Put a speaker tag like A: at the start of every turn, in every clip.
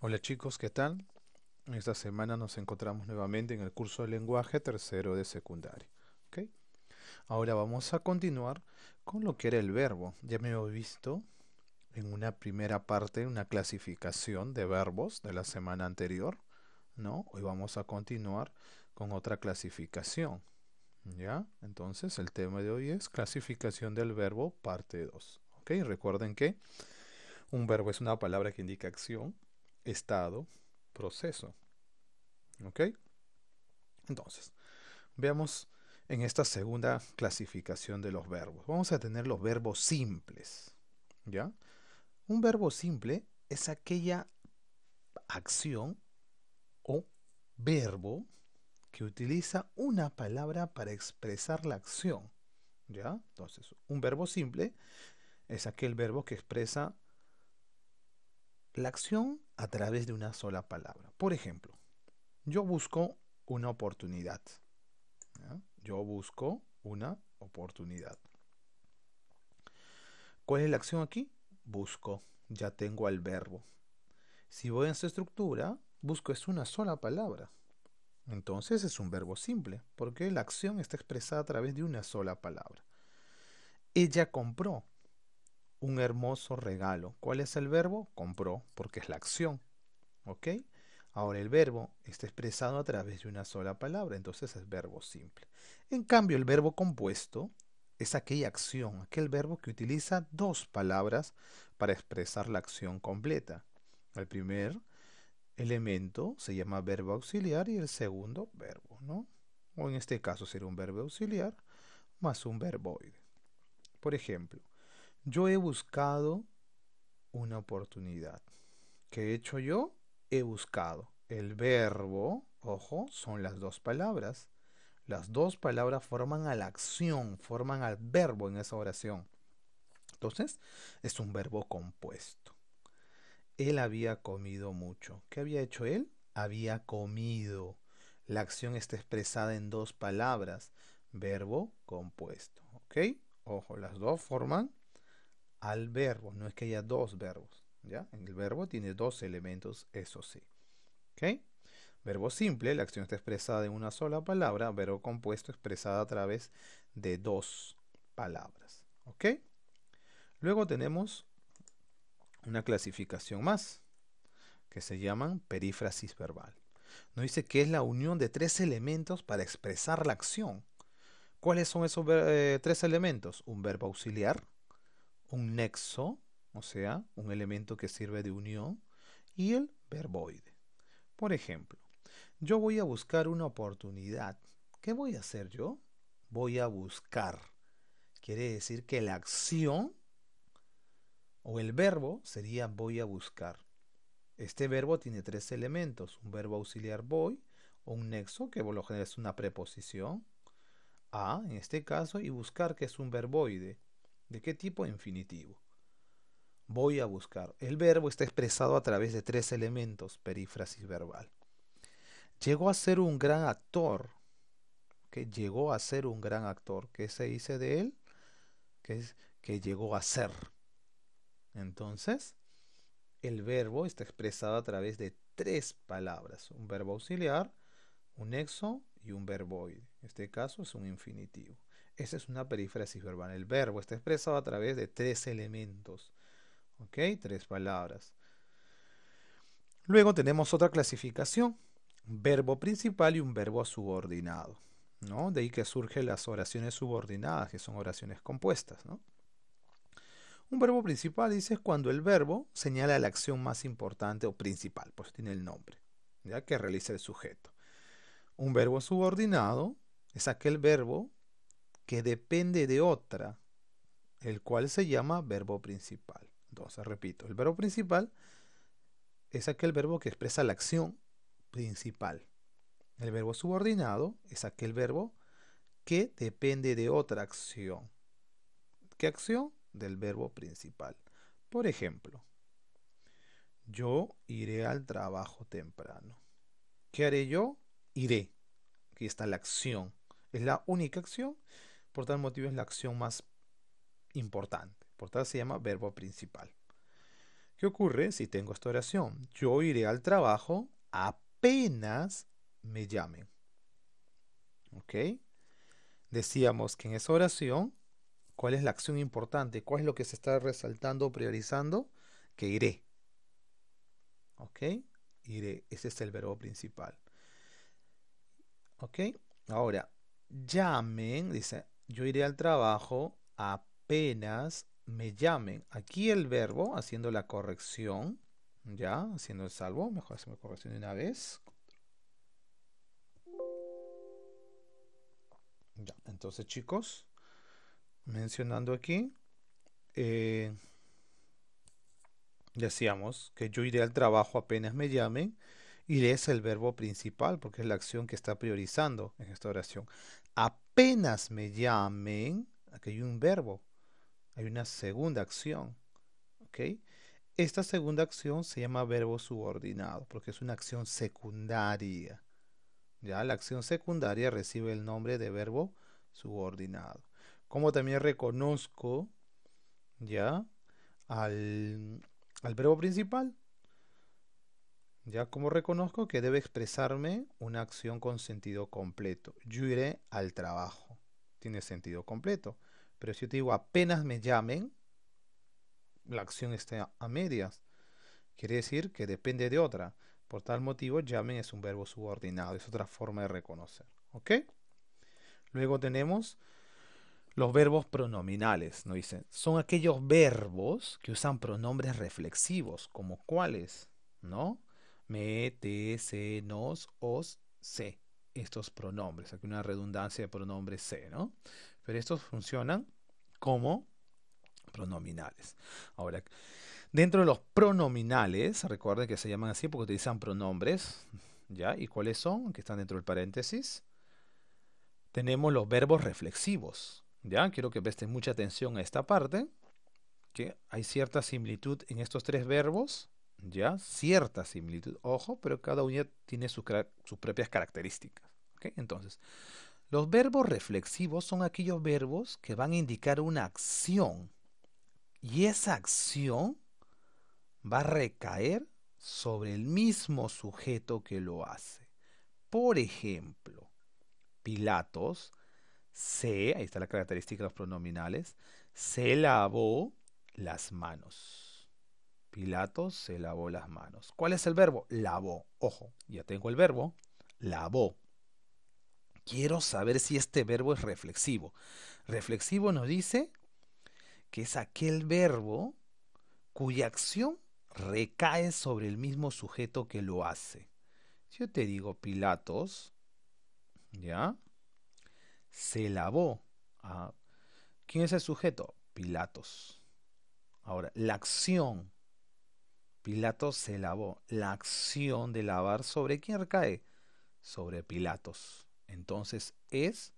A: Hola chicos, ¿qué tal? Esta semana nos encontramos nuevamente en el curso de lenguaje tercero de secundaria. Ahora vamos a continuar con lo que era el verbo. Ya me he visto en una primera parte una clasificación de verbos de la semana anterior. ¿no? Hoy vamos a continuar con otra clasificación. ¿Ya? Entonces el tema de hoy es clasificación del verbo parte 2. ¿Ok? Recuerden que un verbo es una palabra que indica acción estado, proceso. ¿Ok? Entonces, veamos en esta segunda clasificación de los verbos. Vamos a tener los verbos simples. ¿Ya? Un verbo simple es aquella acción o verbo que utiliza una palabra para expresar la acción. ¿Ya? Entonces, un verbo simple es aquel verbo que expresa la acción a través de una sola palabra. Por ejemplo, yo busco una oportunidad. Yo busco una oportunidad. ¿Cuál es la acción aquí? Busco. Ya tengo al verbo. Si voy en su estructura, busco es una sola palabra. Entonces es un verbo simple, porque la acción está expresada a través de una sola palabra. Ella compró un hermoso regalo. ¿Cuál es el verbo? Compró, porque es la acción. ¿Ok? Ahora el verbo está expresado a través de una sola palabra, entonces es verbo simple. En cambio, el verbo compuesto es aquella acción, aquel verbo que utiliza dos palabras para expresar la acción completa. El primer elemento se llama verbo auxiliar y el segundo verbo, ¿no? O en este caso será un verbo auxiliar más un verboide. Por ejemplo, yo he buscado una oportunidad. ¿Qué he hecho yo? He buscado. El verbo, ojo, son las dos palabras. Las dos palabras forman a la acción, forman al verbo en esa oración. Entonces, es un verbo compuesto. Él había comido mucho. ¿Qué había hecho él? Había comido. La acción está expresada en dos palabras. Verbo compuesto. ¿Ok? Ojo, las dos forman al verbo, no es que haya dos verbos, ¿ya? El verbo tiene dos elementos, eso sí. ¿Ok? Verbo simple, la acción está expresada en una sola palabra, verbo compuesto expresada a través de dos palabras. ¿Ok? Luego tenemos una clasificación más, que se llaman perífrasis verbal. Nos dice que es la unión de tres elementos para expresar la acción. ¿Cuáles son esos eh, tres elementos? Un verbo auxiliar, un nexo, o sea, un elemento que sirve de unión, y el verboide. Por ejemplo, yo voy a buscar una oportunidad. ¿Qué voy a hacer yo? Voy a buscar. Quiere decir que la acción o el verbo sería voy a buscar. Este verbo tiene tres elementos, un verbo auxiliar voy, un nexo, que por lo general es una preposición, a en este caso, y buscar, que es un verboide. ¿De qué tipo? Infinitivo. Voy a buscar. El verbo está expresado a través de tres elementos, perífrasis verbal. Llegó a ser un gran actor. Que llegó a ser un gran actor. ¿Qué se dice de él? Que, que llegó a ser. Entonces, el verbo está expresado a través de tres palabras. Un verbo auxiliar, un nexo y un verboide. En este caso es un infinitivo. Esa es una perífrasis verbal. El verbo está expresado a través de tres elementos. ¿Ok? Tres palabras. Luego tenemos otra clasificación. Verbo principal y un verbo subordinado. ¿no? De ahí que surgen las oraciones subordinadas, que son oraciones compuestas. Un verbo principal, dice, es cuando el verbo señala la acción más importante o principal, pues tiene el nombre, ya que realiza el sujeto. Un verbo subordinado es aquel verbo que depende de otra, el cual se llama verbo principal. Entonces, repito, el verbo principal es aquel verbo que expresa la acción principal. El verbo subordinado es aquel verbo que depende de otra acción. ¿Qué acción? Del verbo principal. Por ejemplo, yo iré al trabajo temprano. ¿Qué haré yo? Iré. Aquí está la acción. Es la única acción por tal motivo es la acción más importante. Por tal se llama verbo principal. ¿Qué ocurre si tengo esta oración? Yo iré al trabajo apenas me llamen. ¿Ok? Decíamos que en esa oración, ¿cuál es la acción importante? ¿Cuál es lo que se está resaltando, o priorizando? Que iré. ¿Ok? Iré. Ese es el verbo principal. ¿Ok? Ahora, llamen, dice, yo iré al trabajo apenas me llamen. Aquí el verbo, haciendo la corrección, ya, haciendo el salvo, mejor hacemos corrección de una vez. Ya, entonces chicos, mencionando aquí, eh, decíamos que yo iré al trabajo apenas me llamen. Y es el verbo principal porque es la acción que está priorizando en esta oración apenas me llamen, aquí hay un verbo, hay una segunda acción. ¿ok? Esta segunda acción se llama verbo subordinado porque es una acción secundaria. Ya la acción secundaria recibe el nombre de verbo subordinado. Como también reconozco ya al, al verbo principal, ya como reconozco que debe expresarme una acción con sentido completo. Yo iré al trabajo. Tiene sentido completo. Pero si yo te digo apenas me llamen, la acción está a medias. Quiere decir que depende de otra. Por tal motivo, llamen es un verbo subordinado. Es otra forma de reconocer. ¿Ok? Luego tenemos los verbos pronominales, ¿no dicen? Son aquellos verbos que usan pronombres reflexivos, como cuáles, ¿no? me, te, se, nos, os, se. Estos pronombres. Aquí una redundancia de pronombres se, ¿no? Pero estos funcionan como pronominales. Ahora, dentro de los pronominales, recuerden que se llaman así porque utilizan pronombres, ¿ya? ¿Y cuáles son? Que están dentro del paréntesis. Tenemos los verbos reflexivos, ¿ya? Quiero que presten mucha atención a esta parte, que hay cierta similitud en estos tres verbos, ¿ya? Cierta similitud, ojo, pero cada una tiene sus, propias características. Entonces, los verbos reflexivos son aquellos verbos que van a indicar una acción y esa acción va a recaer sobre el mismo sujeto que lo hace. Por ejemplo, Pilatos se, ahí está la característica de los pronominales, se lavó las manos. Pilatos se lavó las manos. ¿Cuál es el verbo? Lavó. Ojo, ya tengo el verbo. Lavó. Quiero saber si este verbo es reflexivo. Reflexivo nos dice que es aquel verbo cuya acción recae sobre el mismo sujeto que lo hace. Si yo te digo Pilatos, ¿ya? Se lavó. Ah, ¿Quién es el sujeto? Pilatos. Ahora, la acción Pilatos se lavó. La acción de lavar sobre quién recae? Sobre Pilatos. Entonces es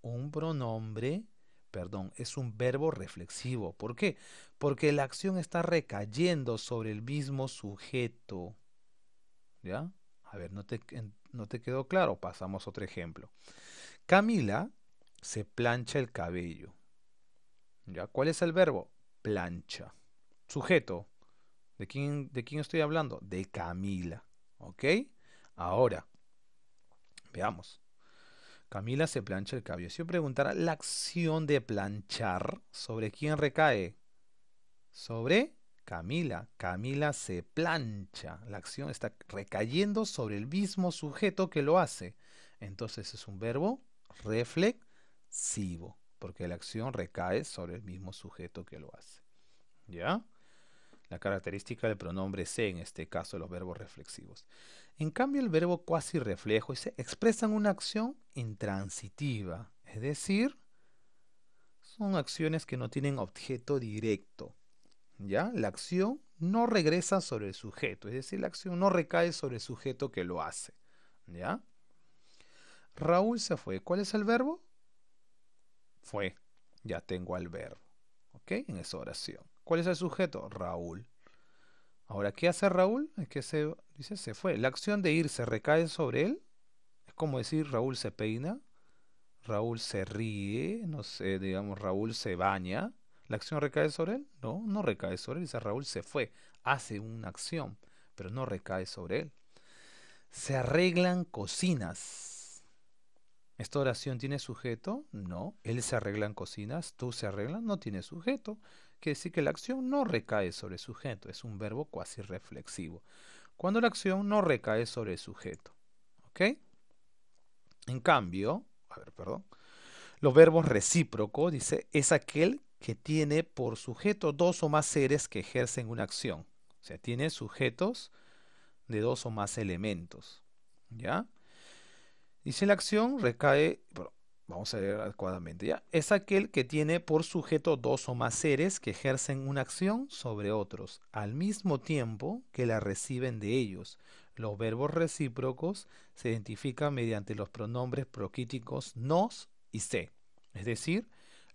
A: un pronombre, perdón, es un verbo reflexivo. ¿Por qué? Porque la acción está recayendo sobre el mismo sujeto. ¿Ya? A ver, no te, quedó claro. Pasamos otro ejemplo. Camila se plancha el cabello. ¿Ya? ¿Cuál es el verbo? Plancha. Sujeto, ¿De quién, estoy hablando? De Camila. ¿Ok? Ahora, veamos. Camila se plancha el cabello. Si yo preguntara la acción de planchar, ¿sobre quién recae? Sobre Camila. Camila se plancha. La acción está recayendo sobre el mismo sujeto que lo hace. Entonces es un verbo reflexivo, porque la acción recae sobre el mismo sujeto que lo hace. ¿Ya? la característica del pronombre se, en este caso los verbos reflexivos. En cambio, el verbo cuasi reflejo se expresan una acción intransitiva, es decir, son acciones que no tienen objeto directo. ¿Ya? La acción no regresa sobre el sujeto, es decir, la acción no recae sobre el sujeto que lo hace. ¿Ya? Raúl se fue. ¿Cuál es el verbo? Fue. Ya tengo al verbo. ¿Ok? En esa oración. ¿Cuál es el sujeto? Raúl. Ahora, ¿qué hace Raúl? Es que se, dice, se fue. La acción de ir se recae sobre él. Es como decir, Raúl se peina, Raúl se ríe, no sé, digamos, Raúl se baña. ¿La acción recae sobre él? No, no recae sobre él. Dice, Raúl se fue, hace una acción, pero no recae sobre él. Se arreglan cocinas. ¿Esta oración tiene sujeto? No. Él se arreglan cocinas, tú se arreglan, no tiene sujeto quiere decir que la acción no recae sobre el sujeto, es un verbo cuasi reflexivo. Cuando la acción no recae sobre el sujeto. ¿Ok? En cambio, a ver, perdón, los verbos recíprocos, dice, es aquel que tiene por sujeto dos o más seres que ejercen una acción. O sea, tiene sujetos de dos o más elementos. ¿Ya? Dice la acción recae, Vamos a ver adecuadamente ya. Es aquel que tiene por sujeto dos o más seres que ejercen una acción sobre otros, al mismo tiempo que la reciben de ellos. Los verbos recíprocos se identifican mediante los pronombres proquíticos nos y se. Es decir,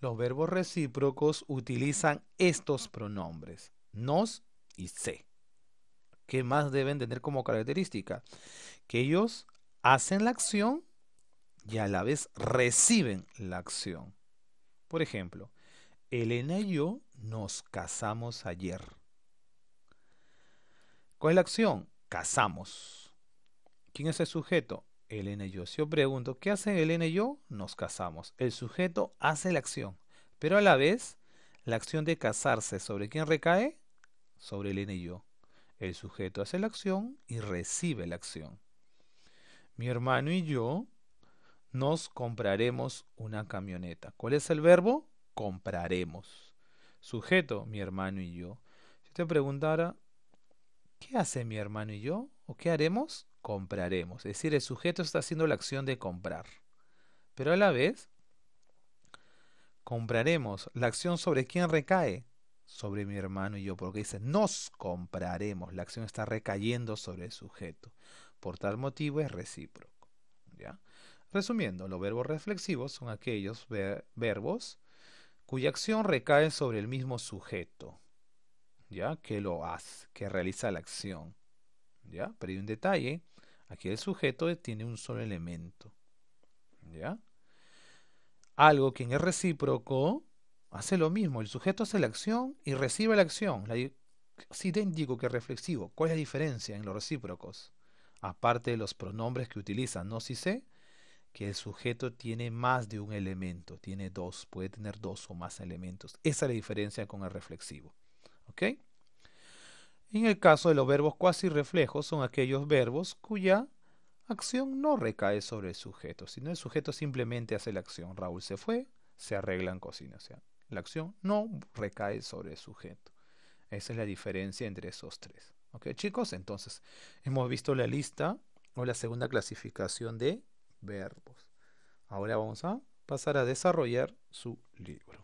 A: los verbos recíprocos utilizan estos pronombres, nos y se. ¿Qué más deben tener como característica? Que ellos hacen la acción y a la vez reciben la acción. Por ejemplo, Elena y yo nos casamos ayer. ¿Cuál es la acción? Casamos. ¿Quién es el sujeto? Elena y yo. Si yo pregunto, ¿qué hace Elena y yo? Nos casamos. El sujeto hace la acción, pero a la vez, la acción de casarse, ¿sobre quién recae? Sobre Elena y yo. El sujeto hace la acción y recibe la acción. Mi hermano y yo nos compraremos una camioneta. ¿Cuál es el verbo? Compraremos. Sujeto, mi hermano y yo. Si te preguntara, ¿qué hace mi hermano y yo? ¿O qué haremos? Compraremos. Es decir, el sujeto está haciendo la acción de comprar. Pero a la vez, compraremos. La acción sobre quién recae? Sobre mi hermano y yo, porque dice, nos compraremos. La acción está recayendo sobre el sujeto. Por tal motivo es recíproco. ¿Ya? Resumiendo, los verbos reflexivos son aquellos verbos cuya acción recae sobre el mismo sujeto, ¿ya? Que lo hace, que realiza la acción, ¿ya? Pero hay un detalle, aquí el sujeto tiene un solo elemento, ¿ya? Algo que en el recíproco hace lo mismo, el sujeto hace la acción y recibe la acción, Si te idéntico que reflexivo. ¿Cuál es la diferencia en los recíprocos? Aparte de los pronombres que utilizan, no si sé, que el sujeto tiene más de un elemento, tiene dos, puede tener dos o más elementos. Esa es la diferencia con el reflexivo. ¿Ok? En el caso de los verbos cuasi reflejos son aquellos verbos cuya acción no recae sobre el sujeto, sino el sujeto simplemente hace la acción. Raúl se fue, se arreglan cocina. O sea, la acción no recae sobre el sujeto. Esa es la diferencia entre esos tres. ¿Ok, chicos? Entonces, hemos visto la lista o la segunda clasificación de verbos. Ahora vamos a pasar a desarrollar su libro.